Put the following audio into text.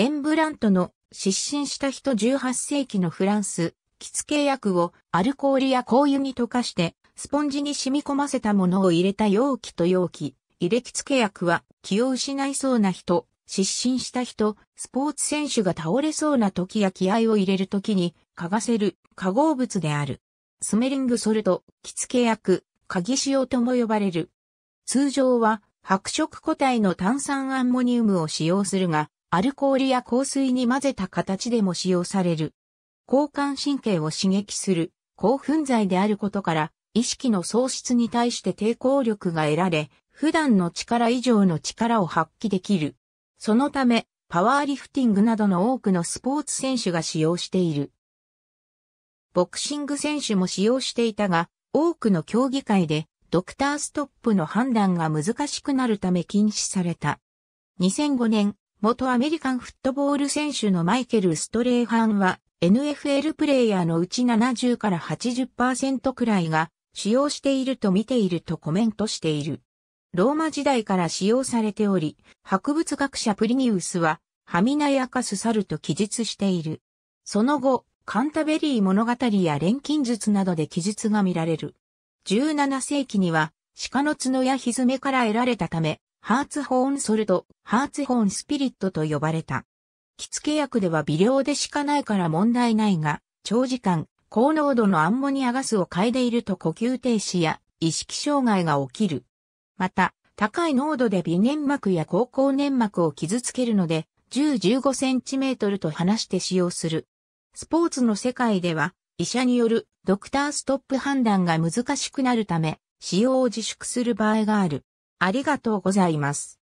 レンブラントの失神した人18世紀のフランス、着付け薬をアルコールや香油に溶かして、スポンジに染み込ませたものを入れた容器と容器、入れ着付け薬は気を失いそうな人、失神した人、スポーツ選手が倒れそうな時や気合を入れる時に、嗅がせる化合物である。スメリングソルト、着付け薬、鍵塩とも呼ばれる。通常は白色個体の炭酸アンモニウムを使用するが、アルコールや香水に混ぜた形でも使用される。交感神経を刺激する興奮剤であることから、意識の喪失に対して抵抗力が得られ、普段の力以上の力を発揮できる。そのため、パワーリフティングなどの多くのスポーツ選手が使用している。ボクシング選手も使用していたが、多くの競技会でドクターストップの判断が難しくなるため禁止された。2005年、元アメリカンフットボール選手のマイケル・ストレーハンは NFL プレイヤーのうち70から80%くらいが使用していると見ているとコメントしている。ローマ時代から使用されており、博物学者プリニウスはハミナヤカスサルと記述している。その後、カンタベリー物語や錬金術などで記述が見られる。17世紀には鹿の角や蹄から得られたため、ハーツホーンソルト、ハーツホーンスピリットと呼ばれた。着付け薬では微量でしかないから問題ないが、長時間、高濃度のアンモニアガスを嗅いでいると呼吸停止や意識障害が起きる。また、高い濃度で微粘膜や高校粘膜を傷つけるので、10-15センチメートルと離して使用する。スポーツの世界では、医者によるドクターストップ判断が難しくなるため、使用を自粛する場合がある。ありがとうございます。